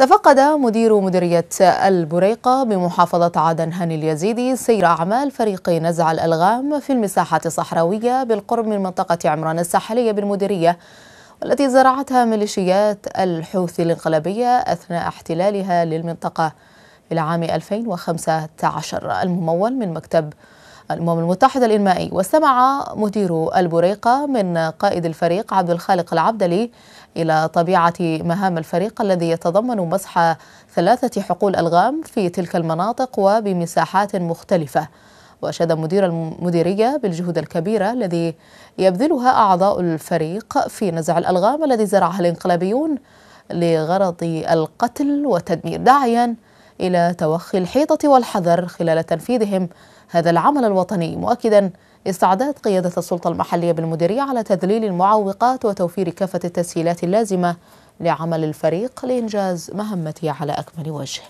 تفقد مدير مديرية البريقة بمحافظة عدن هاني اليزيدي سير أعمال فريق نزع الألغام في المساحة الصحراوية بالقرب من منطقة عمران الساحلية بالمديرية والتي زرعتها ميليشيات الحوثي الانقلابية أثناء احتلالها للمنطقة في العام 2015 الممول من مكتب الأمم المتحدة الإنمائي واستمع مدير البريقة من قائد الفريق عبد الخالق العبدلي إلى طبيعة مهام الفريق الذي يتضمن مسح ثلاثة حقول ألغام في تلك المناطق وبمساحات مختلفة وأشاد مدير المديرية بالجهود الكبيرة الذي يبذلها أعضاء الفريق في نزع الألغام الذي زرعها الانقلابيون لغرض القتل والتدمير داعياً إلى توخي الحيطة والحذر خلال تنفيذهم هذا العمل الوطني مؤكدا استعداد قيادة السلطة المحلية بالمديرية على تذليل المعوقات وتوفير كافة التسهيلات اللازمة لعمل الفريق لإنجاز مهمته على أكمل وجه